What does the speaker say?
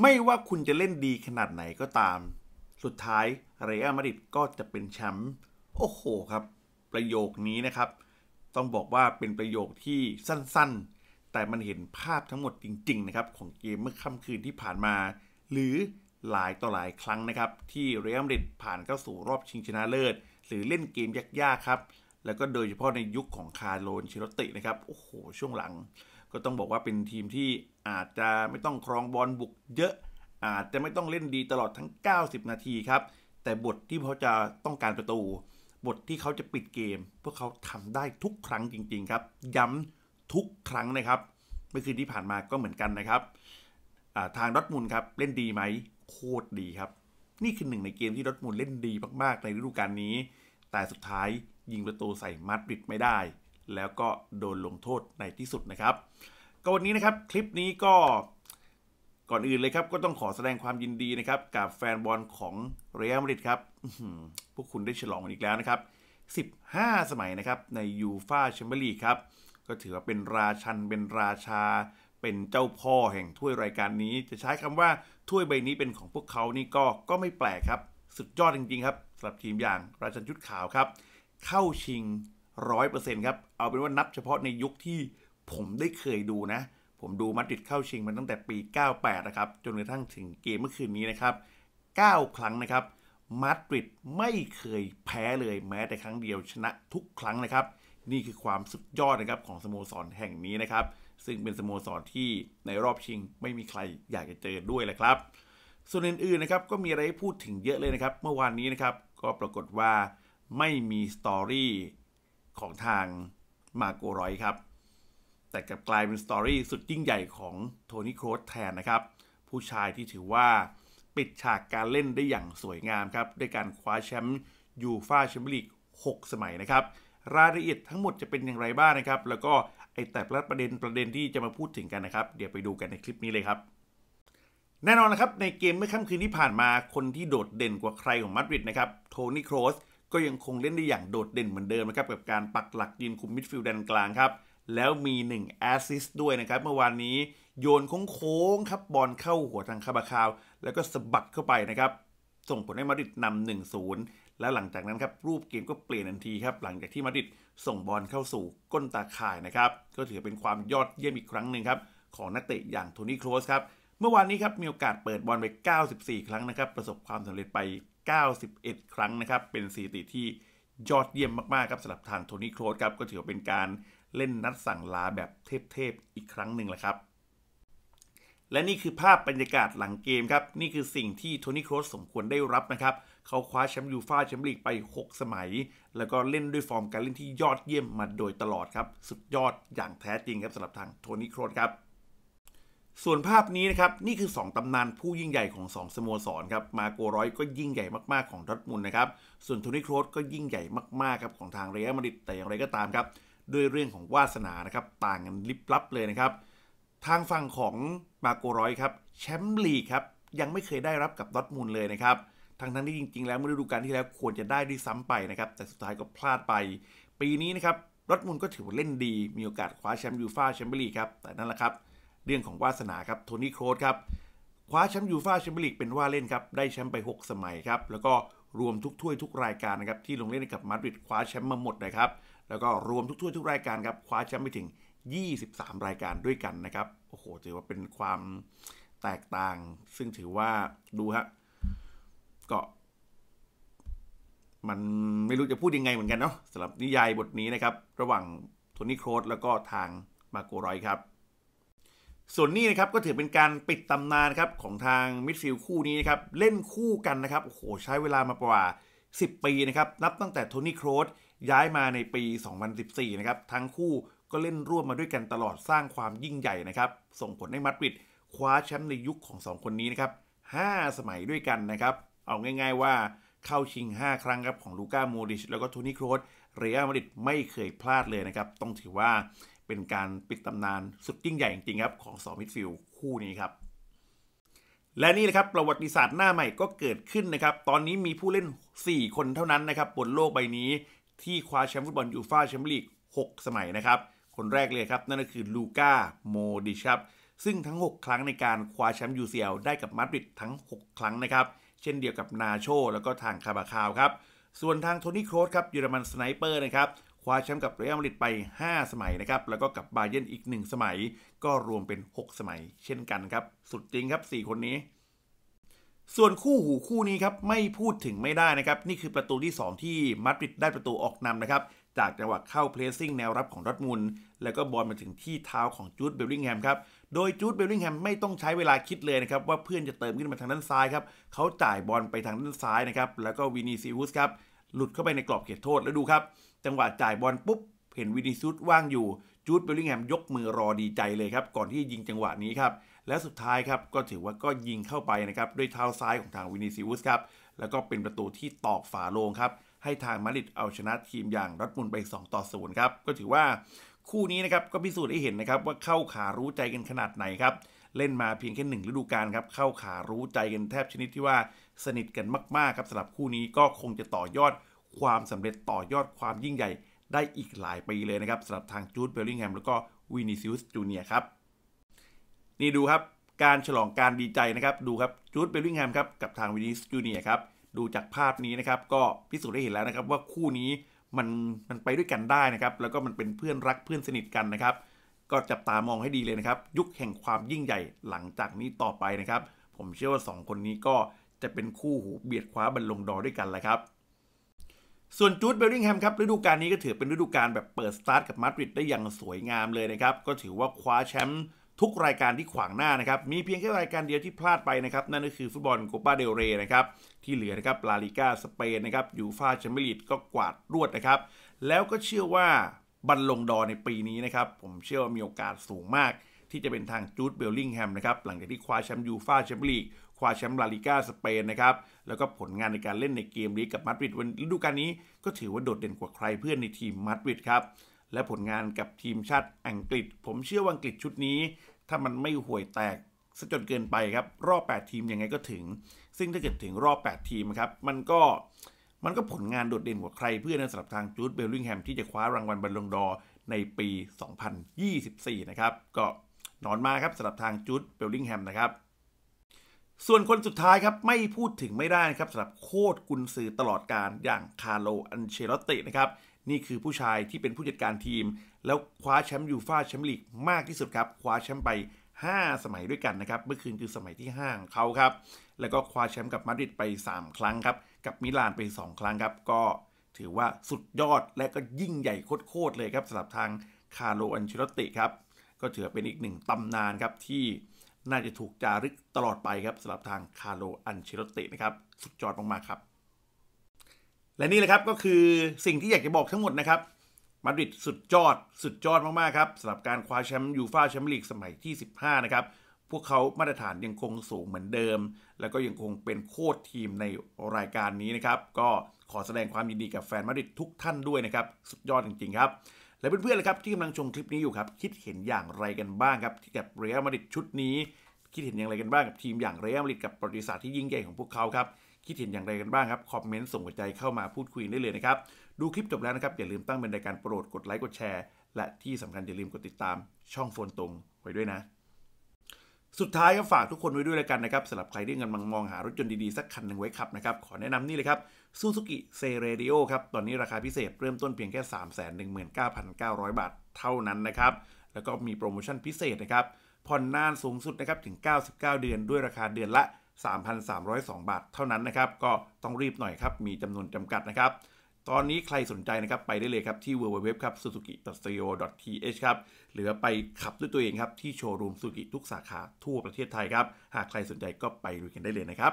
ไม่ว่าคุณจะเล่นดีขนาดไหนก็ตาม สุดท้ายเรอัลมาดริดก็จะเป็นแชมป์ โอ้โหครับ ประโยคนี้นะครับ ต้องบอกว่าเป็นประโยคที่สั้นๆ แต่มันเห็นภาพทั้งหมดจริงๆนะครับของเกมเมื่อค่ำคืนที่ผ่านมา หรือหลายต่อหลายครั้งนะครับ ที่เรอัลมาดริดผ่านเข้าสู่รอบชิงชนะเลิศหรือเล่นเกมยากๆครับ แล้วก็โดยเฉพาะในยุคของคาร์โลนชิโรตินะครับ โอ้โห ช่วงหลังก็ต้องบอกว่าเป็นทีมที่อาจจะไม่ต้องครองบอลบุก เยอะอาจจะไม่ต้องเล่นดีตลอดทั้ง 90 นาทีครับ แต่บทที่เขาจะต้องการประตู บทที่เขาจะปิดเกมพวกเขาทำได้ทุกครั้งจริงๆครับย้ำทุกครั้งนะครับเมื่อคืนที่ผ่านมาก็เหมือนกันนะครับ ทางดอทมูลครับเล่นดีไหมโคตรดีครับ นี่คือหนึ่งในเกมที่ดอทมูลเล่นดีมากๆ ในฤดูกาลนี้แต่สุดท้ายยิงประตูใส่มาดริดไม่ได้แล้วก็โดนลงโทษในที่สุดนะครับก็วันนี้นะครับ คลิปนี้ก็ ก่อนอื่นเลยครับ ก็ต้องขอแสดงความยินดีนะครับ กับแฟนบอลของเรอัลมาดริดครับพวกคุณได้ฉลองอีกแล้วนะครับ 15 สมัยนะครับ ในยูฟาแชมเปี้ยนลีกครับ ก็ถือว่าเป็นราชันเป็นราชา เป็นเจ้าพ่อแห่งถ้วยรายการนี้ จะใช้คำว่าถ้วยใบนี้เป็นของพวกเขานี่ก็ก็ไม่แปลกครับสุดยอดจริงๆครับสำหรับทีมอย่างราชันยุทธขาวครับ เข้าชิงร้อยเปอร์เซ็นต์ครับ เอาเป็นว่านับเฉพาะในยุคที่ผมได้เคยดูนะ ผมดูมาติดเข้าชิง มาตั้งแต่ปี 98นะครับ จนกระทั่งถึงเกมเมื่อคืนนี้นะครับ 9 ครั้งนะครับ มาติดไม่เคยแพ้เลย แม้แต่ครั้งเดียวชนะทุกครั้งนะครับ นี่คือความสุดยอดนะครับของสโมสรแห่งนี้นะครับ ซึ่งเป็นสโมสรที่ในรอบชิงไม่มีใครอยากจะเจอด้วยแหละครับ ส่วนอื่นๆนะครับก็มีอะไรพูดถึงเยอะเลยนะครับ เมื่อวานนี้นะครับก็ปรากฏว่าไม่มีสตอรี่ของทางมาโกรอยครับแต่กลับกลายเป็นสตอรี่สุดยิ่งใหญ่ของโทนี่โครสแทนนะครับ ผู้ชายที่ถือว่าปิดฉากการเล่นได้อย่างสวยงามครับด้วยการคว้าแชมป์ยูฟาแชมเปี้ยนลีก 6 สมัยนะครับรายละเอียดทั้งหมดจะเป็นอย่างไรบ้างนะครับ แล้วก็ ไอแต่ละประเด็นประเด็นที่จะมาพูดถึงกันนะครับ เดี๋ยวไปดูกันในคลิปนี้เลยครับ แน่นอนนะครับในเกมเมื่อค่ำคืนที่ผ่านมาคนที่โดดเด่นกว่าใครของมาดริดนะครับโทนี่โครสก็ยังคงเล่นได้อย่างโดดเด่นเหมือนเดิมนะครับกับการปักหลักยืนคุมมิดฟิลด์แดนกลางครับ แล้วมี 1 แอสซิสต์ด้วยนะครับเมื่อวานนี้โยนโค้งครับบอลเข้าหัวทางคาบาคาว แล้วก็สะบัดเข้าไปนะครับส่งผลให้มาดริดนำหนึ่งศูนย์แล้วหลังจากนั้นครับรูปเกมก็เปลี่ยนทันทีครับหลังจากที่มาดริดส่งบอลเข้าสู่ก้นตาข่ายนะครับก็ถือเป็นความยอดเยี่ยมอีกครั้งหนึ่งครับของนักเตะอย่างโทนี่โครสครับเมื่อวานนี้ครับมีโอกาสเปิดบอลไป94 ครั้งนะครับประสบความสำเร็จไป91 ครั้งนะครับเป็นสถิติที่ยอดเยี่ยมมากๆครับสำหรับทางโทนี่โครสครับก็ถือเป็นการเล่นนัดสั่งลาแบบเทพๆ อีกครั้งหนึ่งแหละครับและนี่คือภาพบรรยากาศหลังเกมครับนี่คือสิ่งที่โทนี่โครสสมควรได้รับนะครับเขาคว้าแชมป์ยูฟ่าแชมเปี้ยนลีกไป 6 สมัย แล้วก็เล่นด้วยฟอร์มการเล่นที่ยอดเยี่ยมมาโดยตลอดครับสุดยอดอย่างแท้จริงครับสำหรับทางโทนี่โครสครับส่วนภาพนี้นะครับนี่คือ 2ตำนานผู้ยิ่งใหญ่ของ 2 สโมสรครับมาโกร้อยก็ยิ่งใหญ่มากๆของดอทมุลนะครับส่วนโทนี่โครสก็ยิ่งใหญ่มากๆครับของทางเรอัลมาดริดแต่อย่างไรก็ตามครับด้วยเรื่องของวาสนานะครับต่างกันลิบลับเลยนะครับทางฝั่งของมาโกร้อยครับแชมป์ลีกครับยังไม่เคยได้รับกับดอทมุลเลยนะครับทั้งทั้งที่จริงๆ แล้วเมื่อฤดูกาลที่แล้วควรจะได้ด้วยซ้ำไปนะครับแต่สุดท้ายก็พลาดไป ปีนี้นะครับดอทมุลก็ถือว่าเล่นดีมีโอกาสคว้าแชมป์ยูฟ่าแชมเปี้ยนลีกครับแต่นั่นแหละครับเรื่องของวาสนาครับ โทนี่โครสครับ คว้าแชมป์ยูฟ่าแชมเปี้ยนลีกเป็นว่าเล่นครับ ได้แชมป์ไป 6 สมัยครับ แล้วก็รวมทุกถ้วย ทุกรายการนะครับที่ลงเล่นกับมาดริดคว้าแชมป์มาหมดนะครับ แล้วก็รวมทุกถ้วยทุกรายการครับ คว้าแชมป์ไปถึง 23 รายการด้วยกันนะครับ โอ้โหถือว่าเป็นความแตกต่าง ซึ่งถือว่าดูฮะ ก็ มันไม่รู้จะพูดยังไงเหมือนกันเนาะสำหรับนิยายบทนี้นะครับ ระหว่างโทนี่โครสแล้วก็ทางมาโกรอยครับส่วนนี้นะครับก็ถือเป็นการปิดตำนานครับของทางมิดฟิลด์คู่นี้นะครับเล่นคู่กันนะครับโอ้โหใช้เวลามากว่า 10 ปีนะครับนับตั้งแต่โทนี่โครสย้ายมาในปี 2014 นะครับ ทั้งคู่ก็เล่นร่วมมาด้วยกันตลอดสร้างความยิ่งใหญ่นะครับ ส่งผลให้มาดริดคว้าแชมป์ในยุคของ 2 คนนี้นะครับ 5 สมัยด้วยกันนะครับ เอาง่ายๆว่าเข้าชิง 5 ครั้งครับของลูก้าโมริชแล้วก็โทนี่โครสเรอัลมาดริดไม่เคยพลาดเลยนะครับ ต้องถือว่าเป็นการปิดตำนานสุดยิ่งใหญ่จริงครับของสองมิดฟิลด์คู่นี้ครับ และนี่นะครับ ประวัติศาสตร์หน้าใหม่ก็เกิดขึ้นนะครับ ตอนนี้มีผู้เล่น 4 คนเท่านั้นนะครับ บนโลกใบนี้ ที่คว้าแชมป์ฟุตบอลยูฟ่าแชมเปี้ยนลีก 6 สมัยนะครับ คนแรกเลยครับ นั่นก็คือลูก้าโมดิชับซึ่งทั้ง 6 ครั้งในการคว้าแชมป์ยูซียลได้กับมาดริดทั้ง 6 ครั้งนะครับเช่นเดียวกับนาโช แล้วก็ทางคาบาคาวครับส่วนทางโทนี่โครสครับเยอรมันสไนเปอร์นะครับคว้าแชมป์กับเรอัลมาดริดไป 5 สมัยนะครับ แล้วก็กับบาเยนอีก 1 สมัย ก็รวมเป็น 6 สมัย เช่นกันครับ สุดจริงครับ 4 คนนี้ ส่วนคู่หูคู่นี้ครับ ไม่พูดถึงไม่ได้นะครับ นี่คือประตูที่ 2 ที่มาดริดได้ประตูออกนำนะครับจากจังหวะเข้าเพลซิ่งแนวรับของดอทมุลแล้วก็บอลมาถึงที่เท้าของจูดเบลลิงแฮมครับโดยจูดเบลลิงแฮมไม่ต้องใช้เวลาคิดเลยนะครับว่าเพื่อนจะเติมขึ้นมาทางด้านซ้ายครับเขาจ่ายบอลไปทางด้านซ้ายนะครับแล้วก็วินิซิอุสครับหลุดเข้าไปในกรอบเขตโทษแล้วดูครับจังหวะจ่ายบอลปุ๊บเห็นวินิซิอุสว่างอยู่จูดเบลลิงแฮมยกมือรอดีใจเลยครับก่อนที่ยิงจังหวะนี้ครับและสุดท้ายครับก็ถือว่าก็ยิงเข้าไปนะครับด้วยเท้าซ้ายของทางวินิซิอุสครับแล้วก็เป็นประตูที่ตอกฝาโลงครับให้ทางมาริดเอาชนะทีมอย่างรัตมุนไป 2 ต่อ0ครับก็ถือว่าคู่นี้นะครับก็พิสูจน์ให้เห็นนะครับว่าเข้าขารู้ใจกันขนาดไหนครับเล่นมาเพียงแค่หนึ่งฤดูกาลครับเข้าขารู้ใจกันแทบชนิดที่ว่าสนิทกันมากๆครับสำหรับคู่นี้ก็คงจะต่อยอดความสำเร็จต่อยอดความยิ่งใหญ่ได้อีกหลายปีเลยนะครับสำหรับทางจูดเบลลิงแฮมแล้วก็วินิซิอุสจูเนียครับนี่ดูครับการฉลองการดีใจนะครับดูครับจูดเบลลิงแฮมครับกับทางวินิสจูเนียครับดูจากภาพนี้นะครับก็พิสูจน์ได้เห็นแล้วนะครับว่าคู่นี้มันมันไปด้วยกันได้นะครับแล้วก็มันเป็นเพื่อนรักเพื่อนสนิทกันนะครับ ก็จับตามองให้ดีเลยนะครับ ยุคแห่งความยิ่งใหญ่หลังจากนี้ต่อไปนะครับ ผมเชื่อว่า2คนนี้ก็จะเป็นคู่หูเบียดคว้าบรรลงดอด้วยกันแหละครับ ส่วนจูดเบลลิงแฮมครับฤดูกาลนี้ก็ถือเป็นฤดูกาลแบบเปิดสตาร์ทกับมาดริดได้อย่างสวยงามเลยนะครับ ก็ถือว่าคว้าแชมป์ทุกรายการที่ขวางหน้านะครับ มีเพียงแค่รายการเดียวที่พลาดไปนะครับ นั่นก็คือ ฟุตบอลโคปาเดลเรนะครับ ที่เหลือนะครับ ลาลิก้าสเปนนะครับยูฟาแชมเปี้ยนลีกก็กวาดรวดนะครับ แล้วก็เชื่อว่าบัลลงดอในปีนี้นะครับ ผมเชื่อว่ามีโอกาสสูงมาก ที่จะเป็นทางจูดเบลลิงแฮมนะครับ หลังจากที่คว้าแชมป์ยูฟาแชมเปี้ยนลีกคว้าแชมป์ลาลิก้าสเปนนะครับ แล้วก็ผลงานในการเล่นในเกมลีกกับมาดริดวันฤดูกาลนี้ก็ถือว่าโดดเด่นกว่าใครเพื่อนในทีมมาดริดครับ และผลงานกับทีมชาติอังกฤษ ผมเชื่อว่าอังกฤษชุดนี้ถ้ามันไม่ห่วยแตกซะจนเกินไปครับ รอบ8ทีมยังไงก็ถึง ซึ่งถ้าเกิดถึงรอบ8ทีมครับมันก็มันก็ผลงานโดดเด่นกว่าใคร เพื่อนนสำหรับทางจูดเบลลิงแฮมที่จะคว้ารางวัลบอลลงดอ ในปี 2024นะครับก็นอนมาครับสำหรับทางจูดเบลลิงแฮมนะครับ ส่วนคนสุดท้ายครับ ไม่พูดถึงไม่ได้นะครับสำหรับโคตรกุนซือตลอดการอย่างคาร์โลอันเชลตินะครับนี่คือผู้ชายที่เป็นผู้จัดการทีม แล้วคว้าแชมป์ยูฟ่าแชมป์ลีกมากที่สุดครับ คว้าแชมป์ไป 5 สมัยด้วยกันนะครับเมื่อคืนคือสมัยที่5ของเขาครับแล้วก็คว้าแชมป์กับมาดริดไป 3 ครั้งครับกับมิลานไป 2 ครั้งครับก็ถือว่าสุดยอดและก็ยิ่งใหญ่โคตรเลยครับสำหรับทางคาร์โล อันเชลติครับก็ถือเป็นอีกหนึ่งตำนานครับที่น่าจะถูกจารึกตลอดไปครับสำหรับทางคาร์โล อันเชลตินะครับสุดยอดมากๆครับและนี่แหละครับก็คือสิ่งที่อยากจะบอกทั้งหมดนะครับมาดริดสุดยอด สุดยอดมากๆครับสำหรับการคว้าแชมป์ยูฟ่าแชมเปี้ยนลีกสมัยที่ 15นะครับพวกเขามาตรฐานยังคงสูงเหมือนเดิม แล้วก็ยังคงเป็นโค้ชทีมในรายการนี้นะครับก็ขอแสดงความยินดีกับแฟนมาดริดทุกท่านด้วยนะครับสุดยอดจริงๆครับและเพื่อนๆเลยครับที่กำลังชมคลิปนี้อยู่ครับคิดเห็นอย่างไรกันบ้างครับที่กับเรอัลมาดริดชุดนี้ คิดเห็นอย่างไรกันบ้างกับทีมอย่างเรอัลมาดริดกับประวัติศาสตร์ที่ยิ่งใหญ่ของพวกเขาครับคิดเห็นอย่างไรกันบ้างครับ คอมเมนต์ส่งหัวใจเข้ามาพูดคุยได้เลยนะครับ ดูคลิปจบแล้วนะครับ อย่าลืมตั้งเป็นรายการโปรดกดไลค์กดแชร์และที่สำคัญ อย่าลืมกดติดตามช่องโฟนตรงไว้ด้วยนะ สุดท้ายก็ฝากทุกคนไว้ด้วยแล้วกันนะครับสำหรับใครที่กำลังมองหารถยนต์ดี ๆ สักคันหนึ่งไว้ขับนะครับขอแนะนำนี่เลยครับซูซูกิเซเรดิโอครับตอนนี้ราคาพิเศษเริ่มต้นเพียงแค่ 3 1 9 9 0 0 บาทเท่านั้นนะครับแล้วก็มีโปรโมชั่นพิเศษนะครับผ่อนนานสูงสุดนะครับถึง 99 เดือน ด้วยราคาเดือนละ3,302 บาทเท่านั้นนะครับ ก็ต้องรีบหน่อยครับ มีจำนวนจำกัดนะครับ ตอนนี้ใครสนใจนะครับ ไปได้เลยครับที่ www ครับ suzuki.co.th ครับหรือไปขับด้วยตัวเองครับ ที่โชว์รูมสุกิทุกสาขาทั่วประเทศไทยครับ หากใครสนใจก็ไปดูกันได้เลยนะครับ